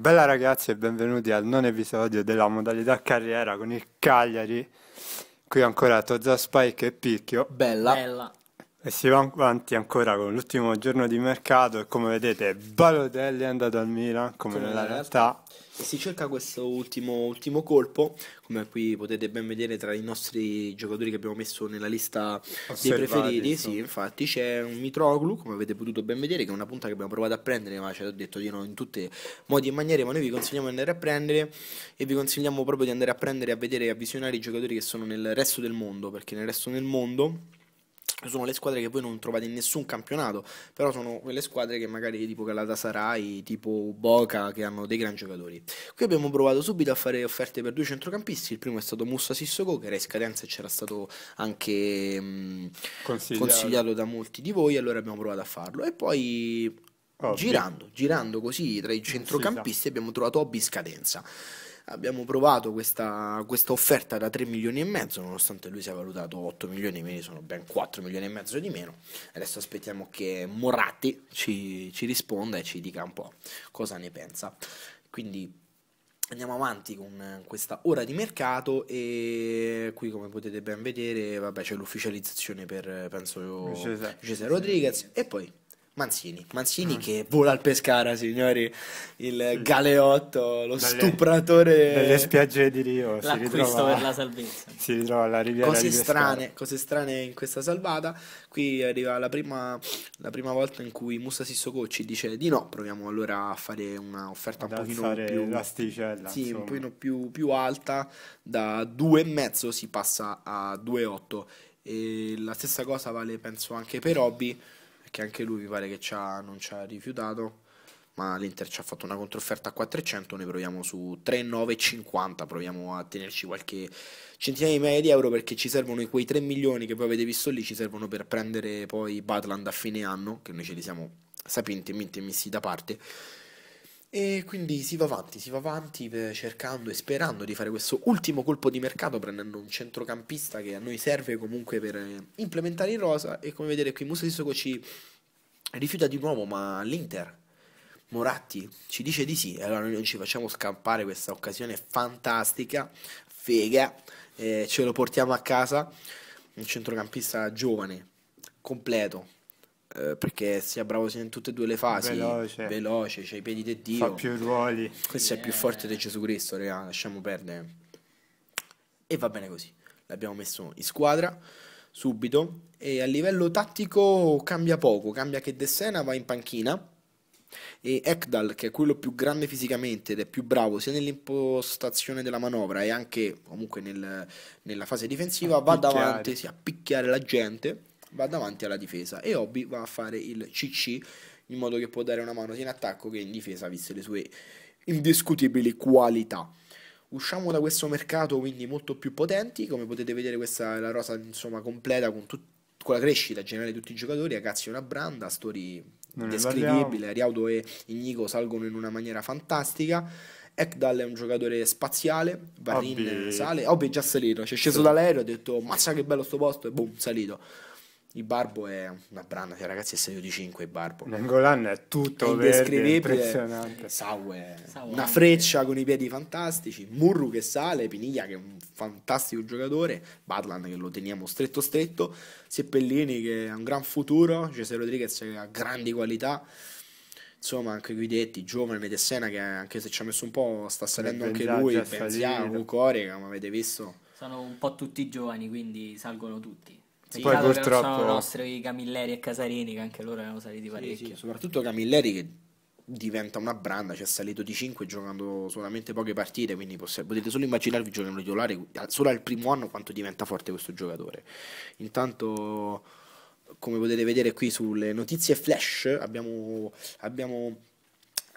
Bella ragazzi e benvenuti al non episodio della modalità carriera con il Cagliari. Qui ancora Tozza Spike e Picchio. Bella. Bella. E si va avanti ancora con l'ultimo giorno di mercato e come vedete Balotelli è andato al Milan come, come nella realtà. realtà. E si cerca questo ultimo, ultimo, colpo, come qui potete ben vedere tra i nostri giocatori che abbiamo messo nella lista Osservati, dei preferiti. Insomma. Sì, infatti c'è un Mitroglu, come avete potuto ben vedere, che è una punta che abbiamo provato a prendere, ma ci ho detto di no in tutti i modi e maniere, ma noi vi consigliamo di andare a prendere e vi consigliamo proprio di andare a prendere, a vedere e a visionare i giocatori che sono nel resto del mondo, perché nel resto del mondo sono le squadre che voi non trovate in nessun campionato, però sono quelle squadre che magari tipo Galatasaray, tipo Boca, che hanno dei gran giocatori. Qui abbiamo provato subito a fare offerte per due centrocampisti, il primo è stato Mussa Sissoko, che era in scadenza e c'era stato anche mh, mm, consigliato. consigliato da molti di voi, allora abbiamo provato a farlo. E poi Obby. girando, girando così tra i centrocampisti sì, abbiamo trovato Hobby in scadenza abbiamo provato questa, questa, offerta da 3 milioni e mezzo, nonostante lui sia valutato 8 milioni, quindi sono ben 4 milioni e mezzo di meno. Adesso aspettiamo che Moratti ci, ci risponda e ci dica un po' cosa ne pensa. Quindi andiamo avanti con questa ora di mercato e qui come potete ben vedere vabbè, c'è l'ufficializzazione per penso Cesare, Cesare Rodriguez e poi Manzini, Manzini mm. che vola al Pescara, signori, il galeotto, lo dalle, stupratore delle spiagge di Rio, L'acquisto per la salvezza. Si ritrova alla riviera cose strane, cose strane in questa salvata. Qui arriva la prima, la prima volta in cui Musa Sissoko ci dice di no, proviamo allora a fare un'offerta un pochino più l'asticella, sì, un pochino più, più alta, da 2,5 si passa a 2,8 e la stessa cosa vale penso anche per Robby perché anche lui mi pare che non ci ha rifiutato ma l'Inter ci ha fatto una controfferta a 400, Ne proviamo su 3,950, proviamo a tenerci qualche centinaia di migliaia di euro perché ci servono quei 3 milioni che voi avete visto lì, ci servono per prendere poi Batland a fine anno, che noi ce li siamo sapientemente messi da parte e quindi si va avanti, si va avanti eh, cercando e sperando di fare questo ultimo colpo di mercato prendendo un centrocampista che a noi serve comunque per eh, implementare in rosa e come vedete qui Musa Sissoko ci rifiuta di nuovo ma l'Inter Moratti ci dice di sì e allora noi non ci facciamo scampare questa occasione fantastica, fega, eh, ce lo portiamo a casa, un centrocampista giovane, completo, eh, perché sia bravo sia in tutte e due le fasi, veloce, veloce c'ha i piedi di Dio, fa più ruoli. Questo yeah. è più forte di Gesù Cristo, raga, lasciamo perdere. E va bene così, l'abbiamo messo in squadra subito e a livello tattico cambia poco, cambia che De Sena va in panchina e Ekdal che è quello più grande fisicamente ed è più bravo sia nell'impostazione della manovra e anche comunque nel, nella fase difensiva a va picchiare. davanti sì, a picchiare la gente va davanti alla difesa e Obi va a fare il CC in modo che può dare una mano sia in attacco che in difesa, viste le sue indiscutibili qualità. Usciamo da questo mercato quindi molto più potenti, come potete vedere questa è la rosa insomma completa con, con la crescita generale di tutti i giocatori, è una branda, Story indescrivibile, Riaudo e Ignico salgono in una maniera fantastica, Ekdal è un giocatore spaziale, Varin Obby. sale, Obi è già salito, è sceso sì. dall'aereo, ha detto mazza che bello sto posto e boom, salito. Il Barbo è una brana, cioè, ragazzi, è 6 di 5 il Barbo. L'Angolan è tutto è verde, impressionante. Saue, una freccia con i piedi fantastici, Murru che sale, Piniglia che è un fantastico giocatore, Badlan che lo teniamo stretto stretto, Seppellini che ha un gran futuro, Cesare Rodriguez che ha grandi qualità. Insomma, anche qui detti, giovane Medessena che anche se ci ha messo un po' sta salendo anche lui, Benzia, Cucore, come avete visto. Sono un po' tutti giovani, quindi salgono tutti. Sì, poi esatto, purtroppo sono nostri Camilleri e Casarini che anche loro erano saliti parecchio. Sì, sì, soprattutto Camilleri che diventa una branda, cioè è salito di 5 giocando solamente poche partite, quindi potete solo immaginarvi giocando titolare solo al primo anno quanto diventa forte questo giocatore. Intanto come potete vedere qui sulle notizie flash abbiamo, abbiamo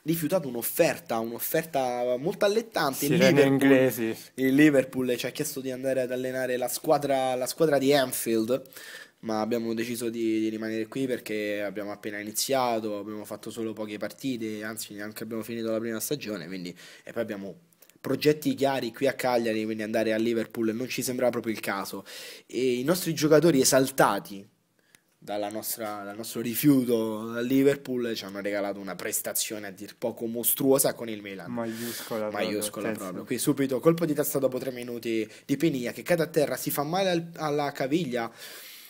rifiutato un'offerta, un'offerta molto allettante. Sirene il inglesi. Il Liverpool ci ha chiesto di andare ad allenare la squadra, la squadra di Anfield, ma abbiamo deciso di, di, rimanere qui perché abbiamo appena iniziato, abbiamo fatto solo poche partite, anzi neanche abbiamo finito la prima stagione, quindi, e poi abbiamo progetti chiari qui a Cagliari, quindi andare a Liverpool non ci sembrava proprio il caso. E i nostri giocatori esaltati dal nostro rifiuto al Liverpool ci hanno regalato una prestazione a dir poco mostruosa con il Milan. Maiuscola, Maiuscola proprio. proprio. Qui subito colpo di testa dopo tre minuti di Penia che cade a terra, si fa male al, alla caviglia.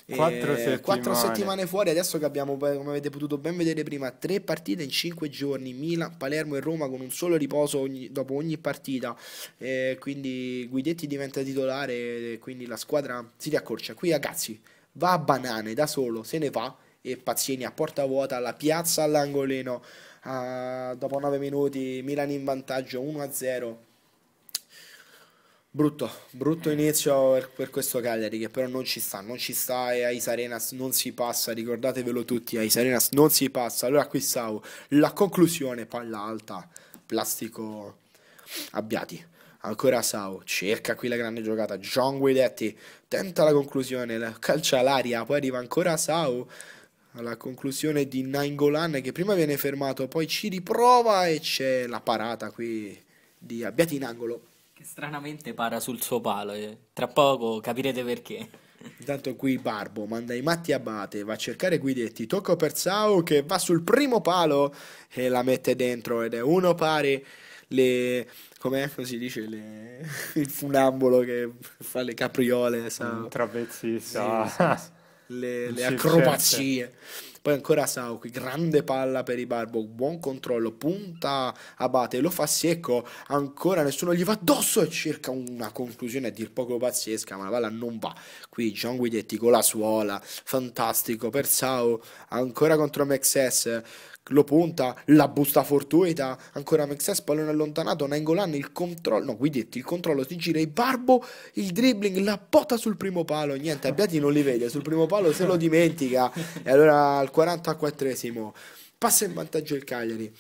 Quattro settimane. quattro settimane. fuori, adesso che abbiamo, come avete potuto ben vedere prima, tre partite in cinque giorni, Milan, Palermo e Roma con un solo riposo ogni, dopo ogni partita, eh, quindi Guidetti diventa titolare, quindi la squadra si riaccorcia. Qui ragazzi, va a banane da solo, se ne va e Pazzini a porta vuota, la piazza all'angolino, uh, dopo 9 minuti Milan in vantaggio 1-0. Brutto, brutto eh. inizio per, per, questo Cagliari che però non ci sta, non ci sta e a Isarenas non si passa, ricordatevelo tutti, a Isarenas non si passa. Allora qui stavo, la conclusione, palla alta, plastico abbiati ancora Sao, cerca qui la grande giocata, John Guidetti tenta la conclusione, la calcia all'aria, poi arriva ancora Sao alla conclusione di Nainggolan che prima viene fermato, poi ci riprova e c'è la parata qui di Abbiati in angolo. Che stranamente para sul suo palo, eh. tra poco capirete perché. Intanto qui Barbo manda i matti a Bate, va a cercare Guidetti, tocco per Sao che va sul primo palo e la mette dentro ed è uno pari le... Come si dice? Le, il funambolo che fa le capriole, sa... Un trapezzista. Sì, sa, le, le acrobazie. Poi ancora Sao qui, grande palla per i Barbo, buon controllo, punta Abate, lo fa secco, ancora nessuno gli va addosso e cerca una conclusione a dir poco pazzesca, ma la palla non va. Qui John Guidetti con la suola, fantastico per Sao. ancora contro Mexes, lo punta, la busta fortuita, ancora Mexes, pallone allontanato, Nangolan, il controllo, no Guidetti, il controllo, si gira, il barbo, il dribbling, la botta sul primo palo, niente, Abbiati non li vede, sul primo palo se lo dimentica, e allora al 44esimo passa in vantaggio il Cagliari.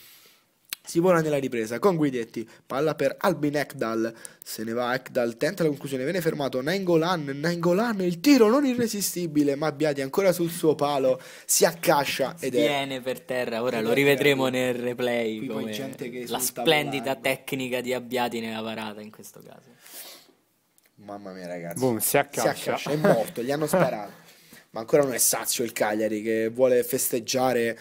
Si vola nella ripresa con Guidetti, palla per Albin Ekdal, se ne va Ekdal, tenta la conclusione, viene fermato Nangolan, Nangolan, il tiro non irresistibile, ma Biadi ancora sul suo palo, si accascia ed Viene è... Viene per terra, ora lo rivedremo nel replay, come la splendida volando. tecnica di Abbiati nella parata in questo caso. Mamma mia ragazzi, Boom, si, accascia. si accascia, è morto, gli hanno sparato, ma ancora non è sazio il Cagliari che vuole festeggiare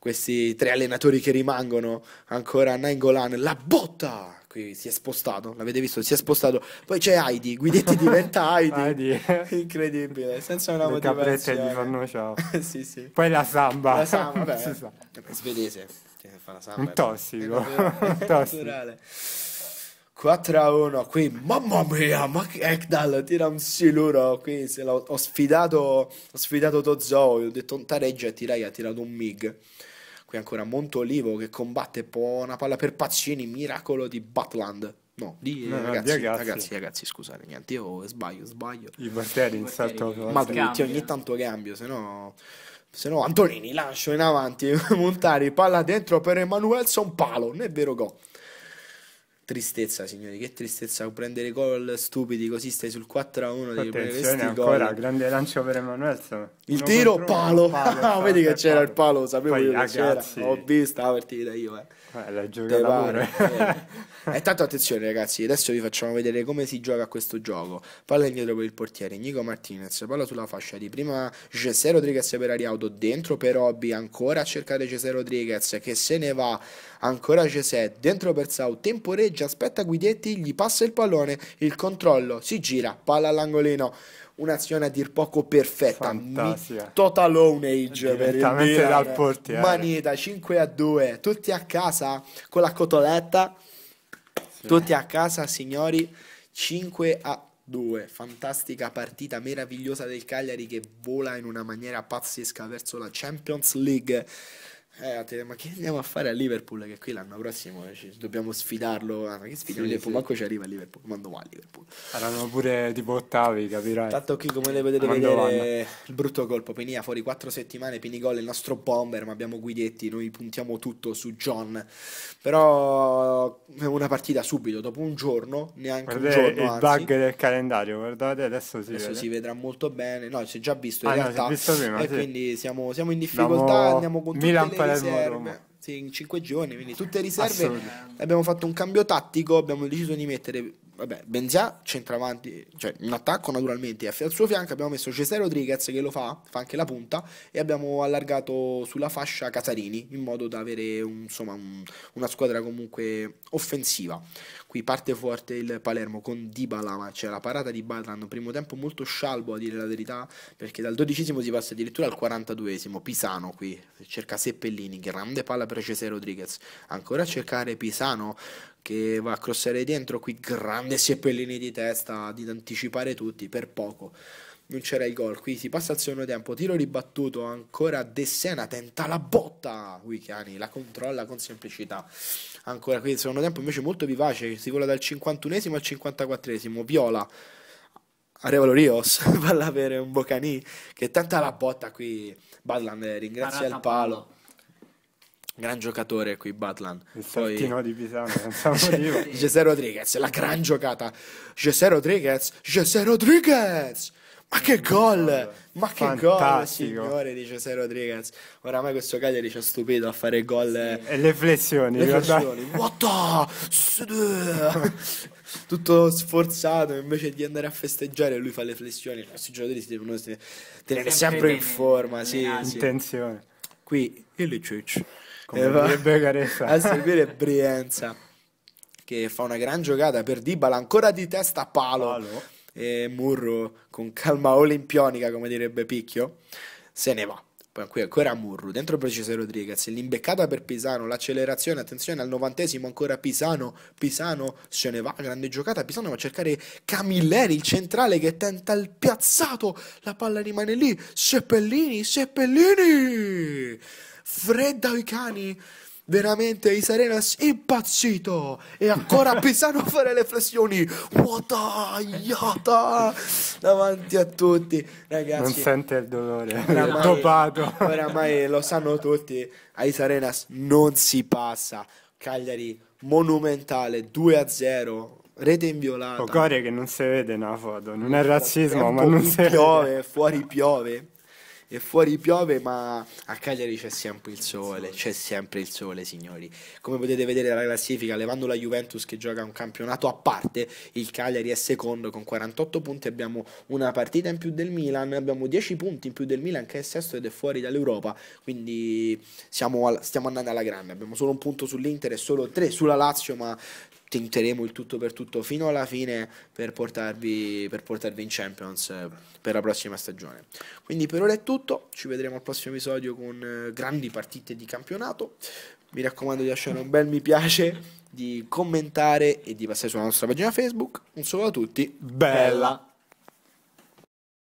questi tre allenatori che rimangono ancora Nangolan, la botta! Qui si è spostato, l'avete visto? Si è spostato. Poi c'è Heidi, Guidetti diventa Heidi. Heidi. Incredibile, senza una Le motivazione. Le gli fanno ciao. sì, sì. Poi la samba. La samba, Si sa. Svedese. Samba, Un tossico. È naturale. 4 a 1 qui, mamma mia, ma che Ekdal tira un siluro qui, se ho, ho sfidato, ho sfidato Tozzo, ho detto un tareggio e tirai, ha tirato un mig. Qui ancora Montolivo che combatte buona palla per Pacini miracolo di Batland. No, di, no, ragazzi, ragazzi, ragazzi, ragazzi, scusate, niente, io sbaglio, sbaglio. I batteri, insalto. Ma tutti ogni tanto cambio, se no... Se no Antonini lancio in avanti, Montari, palla dentro per Emanuelson, palo, non è vero go. Tristezza, signori, che tristezza prendere gol stupidi così. Stai sul 4 a 1. Attenzione, ancora gol. grande lancio per Emanuele Il tiro, palo. Uno, palo Vedi che c'era il palo, sapevo Poi, io ragazzi, che c'era. Ho visto la partita io. Eh. Eh, la giocata pure. eh. E eh, tanto attenzione, ragazzi. Adesso vi facciamo vedere come si gioca questo gioco. Palla indietro per il portiere Nico Martinez. Palla sulla fascia di prima Cesare Rodriguez per Ariaudo. Dentro per Obi ancora a cercare Cesare Rodriguez che se ne va Ancora Cesè, dentro per temporeggia, aspetta Guidetti, gli passa il pallone, il controllo, si gira, palla all'angolino. Un'azione a dir poco perfetta. Fantasia. Mi- total ownage per il Milan. dal portiere. Manita 5 a 2, tutti a casa con la cotoletta. Sì. Tutti a casa, signori. 5 a 2, fantastica partita meravigliosa del Cagliari che vola in una maniera pazzesca verso la Champions League eh, ma che andiamo a fare a Liverpool? Che qui l'anno prossimo ci, dobbiamo sfidarlo. Ah, ma che sfida? sì, Liverpool? Sì. Manco ci arriva a Liverpool. Quando va a Liverpool? Saranno pure tipo ottavi, capirai. Tanto qui come le potete vedere vanno. il brutto colpo. Penia fuori quattro settimane, Pinigol il nostro bomber, ma abbiamo Guidetti, noi puntiamo tutto su John. Però è una partita subito, dopo un giorno, neanche guardate un giorno. il anzi. bug del calendario, guardate adesso si adesso vede. si vedrà molto bene. No, si è già visto in ah, realtà. No, visto prima, e sì. quindi siamo, siamo in difficoltà, andiamo con Milan riserve. Sì, in cinque giorni, quindi tutte riserve. Abbiamo fatto un cambio tattico, abbiamo deciso di mettere vabbè, Benzia centravanti, cioè in attacco naturalmente, al suo fianco abbiamo messo Cesare Rodriguez che lo fa, fa anche la punta e abbiamo allargato sulla fascia Casarini in modo da avere un, insomma, un, una squadra comunque offensiva. Qui parte forte il Palermo con Dybala, ma c'è la parata di Batran, primo tempo molto scialbo a dire la verità, perché dal dodicesimo si passa addirittura al 42esimo, Pisano qui, cerca Seppellini, grande palla per Cesare Rodriguez, ancora a cercare Pisano che va a crossare dentro, qui grande seppellini di testa, di anticipare tutti per poco. Non c'era il gol, qui si passa al secondo tempo, tiro ribattuto ancora De Sena, tenta la botta, Wichiani la controlla con semplicità. Ancora qui il secondo tempo invece molto vivace, si vola dal 51esimo al 54esimo, Viola Arevalo Rios, palla per un Bocani che tenta la botta qui. Ballan ringrazia il palo. Gran giocatore qui, Batlan. Il Poi... saltino di Pisano, senza motivo. José Rodriguez, la gran giocata. José Rodriguez, José Rodriguez! Ma che gol! Ma che gol, signore, di José Rodriguez. Oramai questo Cagliari ci ha stupito a fare gol. Sì. E le flessioni. Le flessioni. Tutto sforzato, invece di andare a festeggiare, lui fa le flessioni. Questi giocatori si devono tenere sempre, sempre in forma. Sì, esatto. sì. Attenzione. Qui, il Ciccio come va, direbbe Caressa. a seguire Brienza che fa una gran giocata per Dybala ancora di testa a palo, palo. e Murro, con calma olimpionica come direbbe Picchio se ne va poi qui ancora Murru, dentro precisa Rodriguez, l'imbeccata per Pisano, l'accelerazione, attenzione al novantesimo ancora Pisano, Pisano se ne va, grande giocata, Pisano va a cercare Camilleri, il centrale che tenta il piazzato, la palla rimane lì, Seppellini, Seppellini! fredda i cani. Veramente Isarenas impazzito e ancora pensando a fare le flessioni. What yata davanti a tutti, ragazzi. Non sente il dolore. Oramai, dopato. oramai lo sanno tutti. A Isarenas non si passa. Cagliari monumentale 2 0 rete inviolata. Ocore che non si vede una foto, non è razzismo, ma non si piove, vede. fuori piove e fuori piove, ma a Cagliari c'è sempre il sole, c'è sempre il sole, signori. Come potete vedere dalla classifica, levando la Juventus che gioca un campionato a parte, il Cagliari è secondo con 48 punti, abbiamo una partita in più del Milan, abbiamo 10 punti in più del Milan che è sesto ed è fuori dall'Europa, quindi al, stiamo andando alla grande, abbiamo solo un punto sull'Inter e solo 3 sulla Lazio, ma tenteremo il tutto per tutto fino alla fine per portarvi, per portarvi in Champions eh, per la prossima stagione. Quindi per ora è tutto, ci vedremo al prossimo episodio con eh, grandi partite di campionato. Mi raccomando di lasciare un bel mi piace, di commentare e di passare sulla nostra pagina Facebook. Un saluto a tutti, bella. bella.